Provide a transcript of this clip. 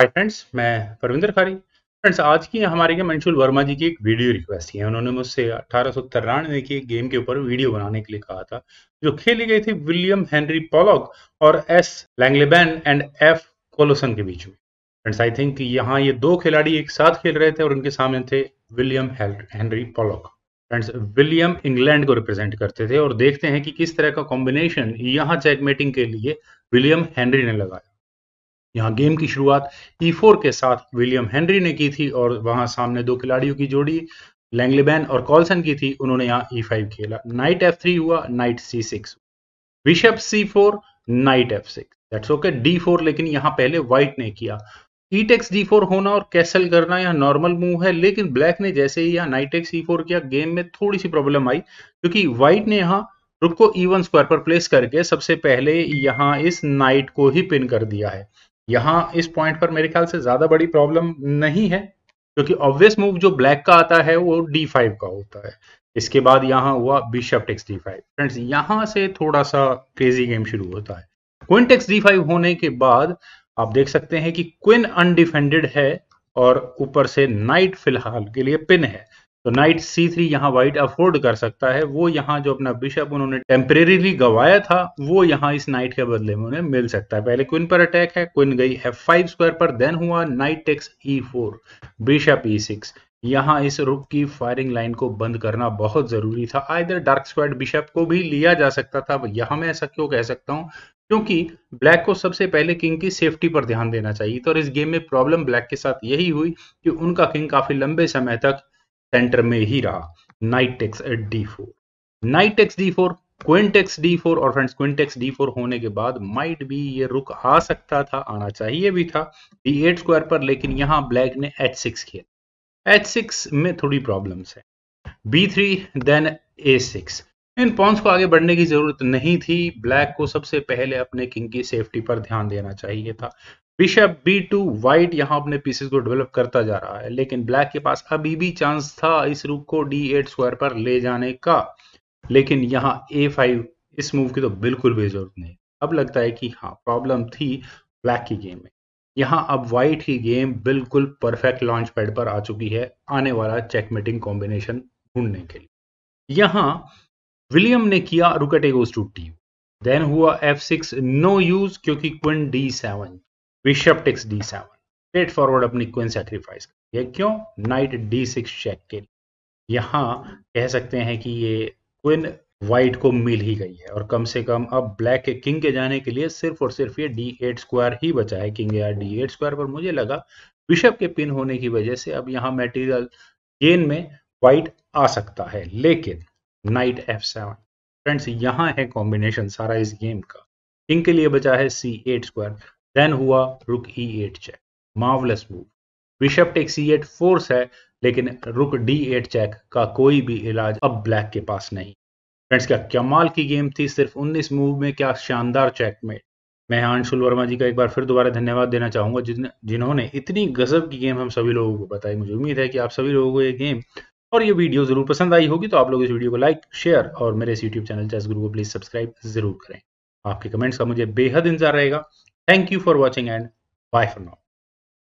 hi friends मैं परविंदर खारी friends आज की हमारे के मंशुल वर्मा जी की एक वीडियो रिक्वेस्ट है उन्होंने मुझसे अठारह में की गेम के ऊपर वीडियो बनाने के लिए कहा था जो खेली गई थी विलियम हेनरी पॉलॉक और एस लैंगलेबैन एंड एफ कोलोसन के बीच में फ्रेंड्स आई थिंक यहाँ ये दो खिलाड़ी एक साथ खेल रहे थे और उनके सामने थे William Henry Pollock friends William England को रिप्रेजेंट करते थे और देखते हैं कि किस तरह का कॉम्बिनेशन यहाँ चेकमेटिंग के लिए विलियम हेनरी ने लगाया यहां गेम की शुरुआत ई के साथ विलियम हेनरी ने की थी और वहां सामने दो खिलाड़ियों की जोड़ी लैंगलेबैन और कॉल्सन की थी उन्होंने यहाँ ई e फाइव खेला नाइट एफ थ्री हुआ knight C six bishop C four knight F six that's okay D four लेकिन यहाँ पहले व्हाइट ने किया ईटेक्स डी फोर होना और कैसल करना यह नॉर्मल मूव है लेकिन ब्लैक ने जैसे ही यहाँ नाइट एक्स ई फोर किया गेम में थोड़ी सी प्रॉब्लम आई क्योंकि व्हाइट ने यहाँ रुक को ई वन स्क्वायर पर प्लेस करके सबसे पहले यहाँ इस नाइट को ही पिन कर दिया है यहाँ इस पॉइंट पर मेरे ख्याल से ज्यादा बड़ी प्रॉब्लम नहीं है क्योंकि ऑब्वियस मूव जो ब्लैक का आता है वो डी फाइव का होता है इसके बाद यहाँ हुआ bishop takes D five friends यहाँ से थोड़ा सा क्रेजी गेम शुरू होता है क्विन टेक्स डी फाइव होने के बाद आप देख सकते हैं कि क्विन अनडिफेंडेड है और ऊपर से नाइट फिलहाल के लिए पिन है तो नाइट सी थ्री यहाँ वाइट अफोर्ड कर सकता है वो यहाँ जो अपना बिशप उन्होंने टेम्परेरीली गवाया था वो यहाँ इस नाइट के बदले में उन्हें मिल सकता है पहले क्विन पर अटैक है क्विन गई एफ फाइव स्क्वायर पर देन हुआ knight takes E four bishop E six यहाँ इस रुक की फायरिंग लाइन को बंद करना बहुत जरूरी था आइधर डार्क स्क्वाड बिशप को भी लिया जा सकता था यहाँ मैं ऐसा क्यों कह सकता हूँ क्योंकि ब्लैक को सबसे पहले किंग की सेफ्टी पर ध्यान देना चाहिए तो और इस गेम में प्रॉब्लम ब्लैक के साथ यही हुई कि उनका किंग काफी लंबे समय तक सेंटर में ही रहा knight x D four knight x D four queen takes D four और फ्रेंड्स क्विंटेक्स डी फोर होने के बाद माइट भी ये रुक आ सकता था आना चाहिए भी था डी एट स्क्वायर पर लेकिन यहां ब्लैक ने एच सिक्स खेला एच सिक्स में थोड़ी प्रॉब्लम्स है B three then A six इन पॉन्स को आगे बढ़ने की जरूरत नहीं थी ब्लैक को सबसे पहले अपने किंग की सेफ्टी पर ध्यान देना चाहिए था बिशप बी टू वाइट यहाँ अपने पीसेस को डेवलप करता जा रहा है लेकिन ब्लैक के पास अभी भी चांस था इस रूप को डी एट स्क्वायर पर ले जाने का लेकिन यहाँ ए फाइव इस मूव की तो बिल्कुल भी जरूरत नहीं अब लगता है कि हाँ प्रॉब्लम थी ब्लैक की गेम में यहाँ अब वाइट की गेम बिल्कुल परफेक्ट लॉन्च पैड पर आ चुकी है आने वाला चेकमेटिंग कॉम्बिनेशन ढूंढने के लिए यहाँ विलियम ने किया rook eight A goes to T then हुआ एफ सिक्स नो यूज क्योंकि queen D seven bishop takes D seven straight forward अपनी क्विन सेक्रीफाइस ये क्यों नाइट डी सिक्स चेक के लिए यहाँ कह सकते हैं कि ये क्विन व्हाइट को मिल ही गई है और कम से कम अब ब्लैक के किंग के जाने के लिए सिर्फ और सिर्फ ये डी एट स्क्वायर ही बचा है किंग या डी एट स्क्वायर पर मुझे लगा बिशप के पिन होने की वजह से अब यहाँ मेटीरियल गेन में व्हाइट आ सकता है लेकिन नाइट एफ सेवन फ्रेंड्स यहाँ है कॉम्बिनेशन सारा इस गेम का किंग के लिए बचा है सी एट स्क्वायर देन हुआ rook E eight check marvellous move bishop take C eight force है लेकिन रुक डी एट चेक का कोई भी इलाज अब ब्लैक के पास नहीं फ्रेंड्स क्या कमाल की गेम थी सिर्फ 19 मूव में क्या शानदार चेकमेट मैं अंशुल वर्मा जी का एक बार फिर दोबारा धन्यवाद देना चाहूंगा जिन्होंने इतनी गजब की गेम हम सभी लोगों को बताई मुझे उम्मीद है कि आप सभी लोगों को ये गेम और ये वीडियो जरूर पसंद आई होगी तो आप लोग इस वीडियो को लाइक शेयर और मेरे इस यूट्यूब चैनल चेस गुरु को प्लीज सब्सक्राइब जरूर करें आपके कमेंट्स का मुझे बेहद इंतजार रहेगा thank you for watching and bye for now